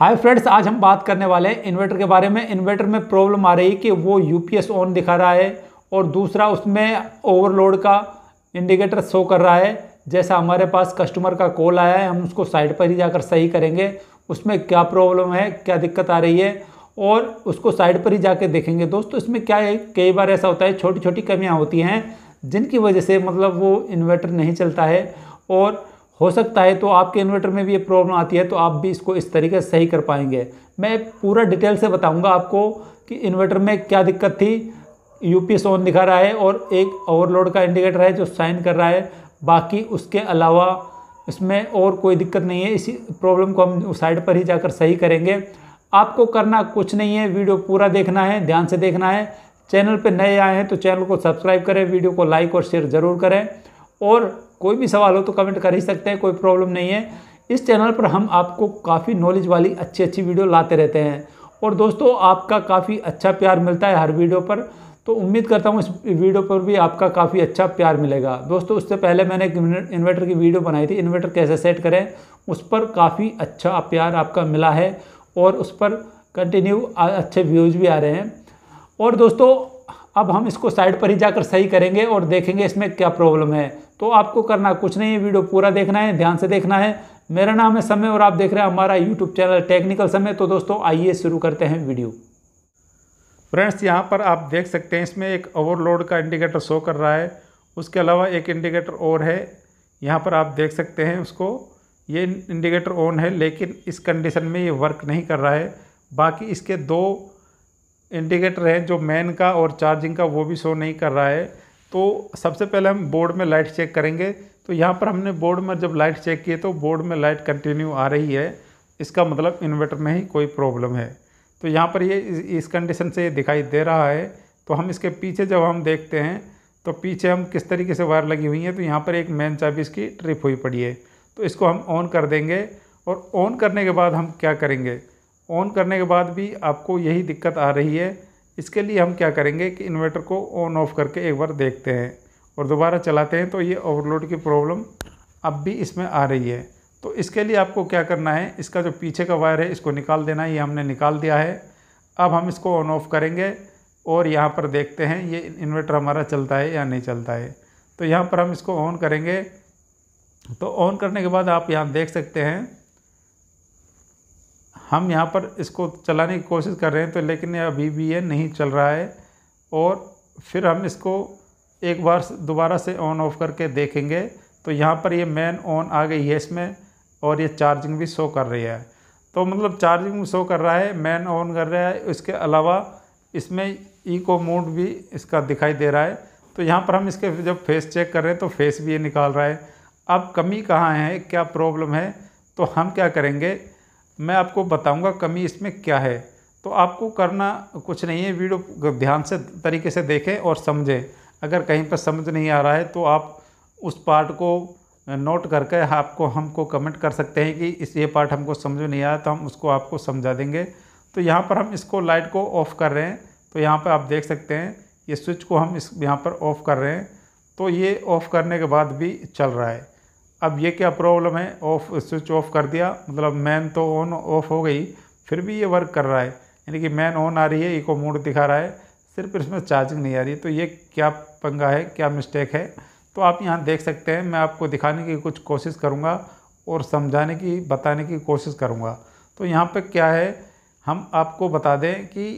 hi friends आज हम बात करने वाले हैं इन्वर्टर के बारे में इन्वर्टर में प्रॉब्लम आ रही है कि वो यूपीएस ऑन दिखा रहा है और दूसरा उसमें ओवरलोड का इंडिकेटर शो कर रहा है जैसा हमारे पास कस्टमर का कॉल आया है हम उसको साइड पर ही जाकर सही करेंगे उसमें क्या प्रॉब्लम है क्या दिक्कत आ रही है और उसको साइड पर ही जाकर देखेंगे दोस्तों इसमें क्या है कई बार ऐसा होता है छोटी छोटी कमियाँ होती हैं जिनकी वजह से मतलब वो इन्वर्टर नहीं चलता है और हो सकता है तो आपके इन्वर्टर में भी ये प्रॉब्लम आती है तो आप भी इसको इस तरीके से सही कर पाएंगे मैं पूरा डिटेल से बताऊंगा आपको कि इन्वर्टर में क्या दिक्कत थी यू पी ऑन दिखा रहा है और एक ओवरलोड का इंडिकेटर है जो साइन कर रहा है बाकी उसके अलावा इसमें और कोई दिक्कत नहीं है इसी प्रॉब्लम को हम साइड पर ही जाकर सही करेंगे आपको करना कुछ नहीं है वीडियो पूरा देखना है ध्यान से देखना है चैनल पर नए आए हैं तो चैनल को सब्सक्राइब करें वीडियो को लाइक और शेयर ज़रूर करें और कोई भी सवाल हो तो कमेंट कर ही सकते हैं कोई प्रॉब्लम नहीं है इस चैनल पर हम आपको काफ़ी नॉलेज वाली अच्छी अच्छी वीडियो लाते रहते हैं और दोस्तों आपका काफ़ी अच्छा प्यार मिलता है हर वीडियो पर तो उम्मीद करता हूँ इस वीडियो पर भी आपका काफ़ी अच्छा प्यार मिलेगा दोस्तों उससे पहले मैंने एक इन्वर्टर की वीडियो बनाई थी इन्वर्टर कैसे सेट करें उस पर काफ़ी अच्छा प्यार आपका मिला है और उस पर कंटिन्यू अच्छे व्यूज़ भी आ रहे हैं और दोस्तों अब हम इसको साइड पर ही जाकर सही करेंगे और देखेंगे इसमें क्या प्रॉब्लम है तो आपको करना कुछ नहीं है वीडियो पूरा देखना है ध्यान से देखना है मेरा नाम है समय और आप देख रहे हैं हमारा यूट्यूब चैनल टेक्निकल समय तो दोस्तों आइए शुरू करते हैं वीडियो फ्रेंड्स यहाँ पर आप देख सकते हैं इसमें एक ओवरलोड का इंडिकेटर शो कर रहा है उसके अलावा एक इंडिकेटर और है यहाँ पर आप देख सकते हैं उसको ये इंडिकेटर ऑन है लेकिन इस कंडीशन में ये वर्क नहीं कर रहा है बाकी इसके दो इंडिकेटर हैं जो मैन का और चार्जिंग का वो भी शो नहीं कर रहा है तो सबसे पहले हम बोर्ड में लाइट चेक करेंगे तो यहाँ पर हमने बोर्ड में जब लाइट चेक किए तो बोर्ड में लाइट कंटिन्यू आ रही है इसका मतलब इन्वर्टर में ही कोई प्रॉब्लम है तो यहाँ पर ये इस कंडीशन से ये दिखाई दे रहा है तो हम इसके पीछे जब हम देखते हैं तो पीछे हम किस तरीके से वायर लगी हुई है तो यहाँ पर एक मेन चाबी इसकी ट्रिप हुई पड़ी है तो इसको हम ऑन कर देंगे और ऑन करने के बाद हम क्या करेंगे ऑन करने के बाद भी आपको यही दिक्कत आ रही है इसके लिए हम क्या करेंगे कि इन्वर्टर को ऑन ऑफ करके एक बार देखते हैं और दोबारा चलाते हैं तो ये ओवरलोड की प्रॉब्लम अब भी इसमें आ रही है तो इसके लिए आपको क्या करना है इसका जो पीछे का वायर है इसको निकाल देना है ये हमने निकाल दिया है अब हम इसको ऑन ऑफ करेंगे और यहाँ पर देखते हैं ये इन्वर्टर हमारा चलता है या नहीं चलता है तो यहाँ पर हम इसको ऑन करेंगे तो ऑन करने के बाद आप यहाँ देख सकते हैं हम यहाँ पर इसको चलाने की कोशिश कर रहे हैं तो लेकिन अभी भी ये नहीं चल रहा है और फिर हम इसको एक बार दोबारा से ऑन ऑफ करके देखेंगे तो यहाँ पर ये मैन ऑन आ गई है इसमें और ये चार्जिंग भी शो कर रही है तो मतलब चार्जिंग शो कर रहा है मैन ऑन कर रहा है इसके अलावा इसमें ईको मोड भी इसका दिखाई दे रहा है तो यहाँ पर हम इसके जब फेस चेक कर रहे हैं तो फेस भी ये निकाल रहा है अब कमी कहाँ है क्या प्रॉब्लम है तो हम क्या करेंगे मैं आपको बताऊंगा कमी इसमें क्या है तो आपको करना कुछ नहीं है वीडियो ध्यान से तरीके से देखें और समझें अगर कहीं पर समझ नहीं आ रहा है तो आप उस पार्ट को नोट करके आपको हमको कमेंट कर सकते हैं कि इस ये पार्ट हमको समझ नहीं आया तो हम उसको आपको समझा देंगे तो यहाँ पर हम इसको लाइट को ऑफ़ कर रहे हैं तो यहाँ पर आप देख सकते हैं ये स्विच को हम इस यहाँ पर ऑफ़ कर रहे हैं तो ये ऑफ़ करने के बाद भी चल रहा है अब ये क्या प्रॉब्लम है ऑफ स्विच ऑफ कर दिया मतलब मैन तो ऑन ऑफ हो गई फिर भी ये वर्क कर रहा है यानी कि मैन ऑन आ रही है इको मोड दिखा रहा है सिर्फ इसमें चार्जिंग नहीं आ रही तो ये क्या पंगा है क्या मिस्टेक है तो आप यहाँ देख सकते हैं मैं आपको दिखाने की कुछ कोशिश करूँगा और समझाने की बताने की कोशिश करूँगा तो यहाँ पर क्या है हम आपको बता दें कि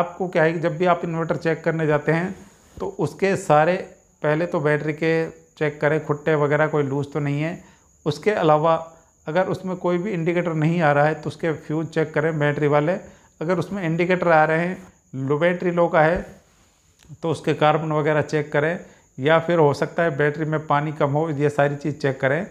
आपको क्या है कि जब भी आप इन्वर्टर चेक करने जाते हैं तो उसके सारे पहले तो बैटरी के चेक करें खुट्टे वगैरह कोई लूज़ तो नहीं है उसके अलावा अगर उसमें कोई भी इंडिकेटर नहीं आ रहा है तो उसके फ्यूज चेक करें बैटरी वाले अगर उसमें इंडिकेटर आ रहे हैं लो बैटरी लो का है तो उसके कार्बन वगैरह चेक करें या फिर हो सकता है बैटरी में पानी कम हो ये सारी चीज़ चेक करें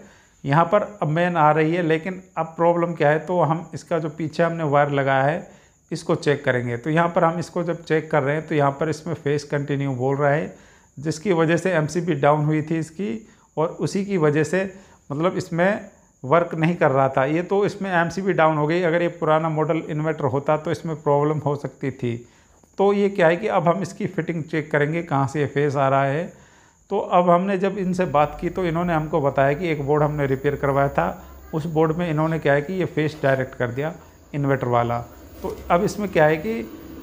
यहाँ पर अब मेन आ रही है लेकिन अब प्रॉब्लम क्या है तो हम इसका जो पीछे हमने वायर लगाया है इसको चेक करेंगे तो यहाँ पर हम इसको जब चेक कर रहे हैं तो यहाँ पर इसमें फेस कंटिन्यू बोल रहा है जिसकी वजह से एम डाउन हुई थी इसकी और उसी की वजह से मतलब इसमें वर्क नहीं कर रहा था ये तो इसमें एम डाउन हो गई अगर ये पुराना मॉडल इन्वर्टर होता तो इसमें प्रॉब्लम हो सकती थी तो ये क्या है कि अब हम इसकी फिटिंग चेक करेंगे कहाँ से ये फेस आ रहा है तो अब हमने जब इनसे बात की तो इन्होंने हमको बताया कि एक बोर्ड हमने रिपेयर करवाया था उस बोर्ड में इन्होंने क्या है कि ये फेस डायरेक्ट कर दिया इन्वर्टर वाला तो अब इसमें क्या है कि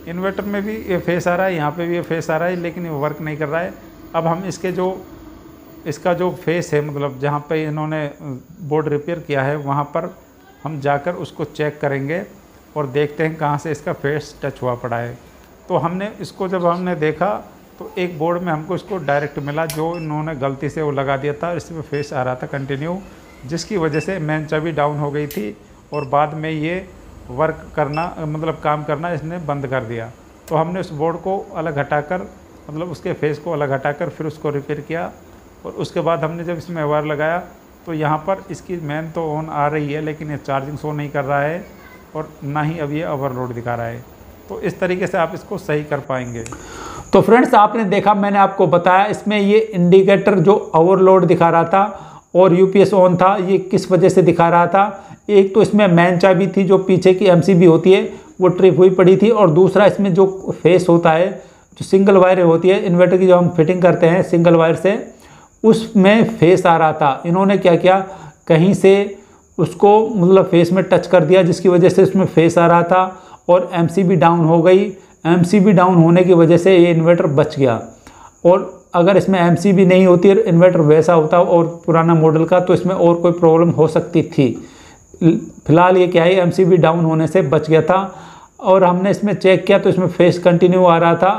इन्वर्टर में भी ये फेस आ रहा है यहाँ पे भी ये फेस आ रहा है लेकिन ये वर्क नहीं कर रहा है अब हम इसके जो इसका जो फेस है मतलब जहाँ पे इन्होंने बोर्ड रिपेयर किया है वहाँ पर हम जाकर उसको चेक करेंगे और देखते हैं कहाँ से इसका फेस टच हुआ पड़ा है तो हमने इसको जब हमने देखा तो एक बोर्ड में हमको इसको डायरेक्ट मिला जो इन्होंने गलती से वो लगा दिया था इसमें फेस आ रहा था कंटिन्यू जिसकी वजह से मैन चाबी डाउन हो गई थी और बाद में ये वर्क करना मतलब काम करना इसने बंद कर दिया तो हमने उस बोर्ड को अलग हटाकर मतलब उसके फेस को अलग हटाकर फिर उसको रिपेयर किया और उसके बाद हमने जब इसमें वायर लगाया तो यहाँ पर इसकी मैन तो ऑन आ रही है लेकिन ये चार्जिंग शो नहीं कर रहा है और ना ही अब ये ओवरलोड दिखा रहा है तो इस तरीके से आप इसको सही कर पाएंगे तो फ्रेंड्स आपने देखा मैंने आपको बताया इसमें ये इंडिकेटर जो ओवरलोड दिखा रहा था और यूपीएस ऑन था ये किस वजह से दिखा रहा था एक तो इसमें मैन चाबी थी जो पीछे की एमसीबी होती है वो ट्रिप हुई पड़ी थी और दूसरा इसमें जो फेस होता है जो सिंगल वायर होती है इन्वर्टर की जो हम फिटिंग करते हैं सिंगल वायर से उसमें फेस आ रहा था इन्होंने क्या किया कहीं से उसको मतलब फेस में टच कर दिया जिसकी वजह से उसमें फेस आ रहा था और एम डाउन हो गई एम डाउन होने की वजह से ये इन्वर्टर बच गया और अगर इसमें एम सी भी नहीं होती इन्वर्टर वैसा होता और पुराना मॉडल का तो इसमें और कोई प्रॉब्लम हो सकती थी फिलहाल ये क्या है एम सी भी डाउन होने से बच गया था और हमने इसमें चेक किया तो इसमें फेस कंटिन्यू आ रहा था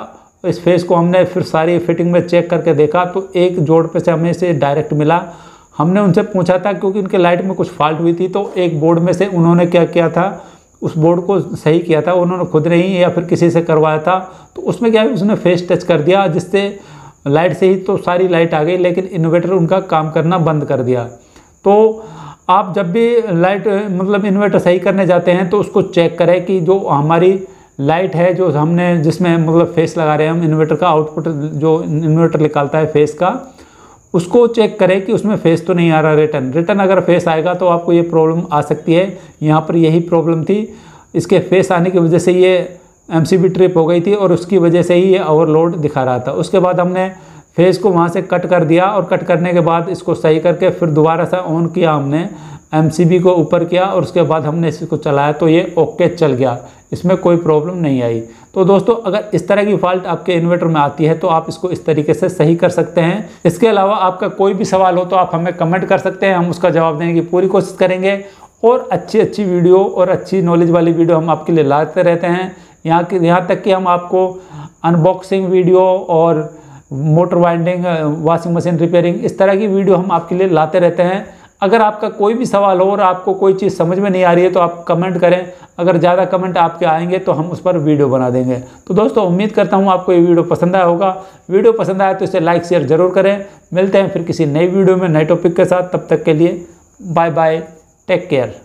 इस फेस को हमने फिर सारी फिटिंग में चेक करके देखा तो एक जोड़ पे से हमें इसे डायरेक्ट मिला हमने उनसे पूछा था क्योंकि इनके लाइट में कुछ फॉल्ट हुई थी तो एक बोर्ड में से उन्होंने क्या किया था उस बोर्ड को सही किया था उन्होंने खुद नहीं या फिर किसी से करवाया था तो उसमें क्या है उसने फेस टच कर दिया जिससे लाइट से ही तो सारी लाइट आ गई लेकिन इन्वर्टर उनका काम करना बंद कर दिया तो आप जब भी लाइट मतलब इन्वर्टर सही करने जाते हैं तो उसको चेक करें कि जो हमारी लाइट है जो हमने जिसमें मतलब फेस लगा रहे हैं हम इन्वर्टर का आउटपुट जो इन्वर्टर निकालता है फेस का उसको चेक करें कि उसमें फेस तो नहीं आ रहा रिटर्न रिटर्न अगर फेस आएगा तो आपको ये प्रॉब्लम आ सकती है यहाँ पर यही प्रॉब्लम थी इसके फेस आने की वजह से ये एम ट्रिप हो गई थी और उसकी वजह से ही ये ओवरलोड दिखा रहा था उसके बाद हमने फेज़ को वहाँ से कट कर दिया और कट करने के बाद इसको सही करके फिर दोबारा से ऑन किया हमने एम को ऊपर किया और उसके बाद हमने इसको चलाया तो ये ओके चल गया इसमें कोई प्रॉब्लम नहीं आई तो दोस्तों अगर इस तरह की फॉल्ट आपके इन्वर्टर में आती है तो आप इसको इस तरीके से सही कर सकते हैं इसके अलावा आपका कोई भी सवाल हो तो आप हमें कमेंट कर सकते हैं हम उसका जवाब देने की पूरी कोशिश करेंगे और अच्छी अच्छी वीडियो और अच्छी नॉलेज वाली वीडियो हम आपके लिए लाते रहते हैं यहाँ के यहाँ तक कि हम आपको अनबॉक्सिंग वीडियो और motor winding washing machine repairing इस तरह की वीडियो हम आपके लिए लाते रहते हैं अगर आपका कोई भी सवाल हो और आपको कोई चीज़ समझ में नहीं आ रही है तो आप कमेंट करें अगर ज़्यादा कमेंट आपके आएंगे तो हम उस पर वीडियो बना देंगे तो दोस्तों उम्मीद करता हूँ आपको ये वीडियो पसंद आया होगा वीडियो पसंद आया तो इसे लाइक शेयर ज़रूर करें मिलते हैं फिर किसी नई वीडियो में नए टॉपिक के साथ तब तक के लिए बाय बाय टेक केयर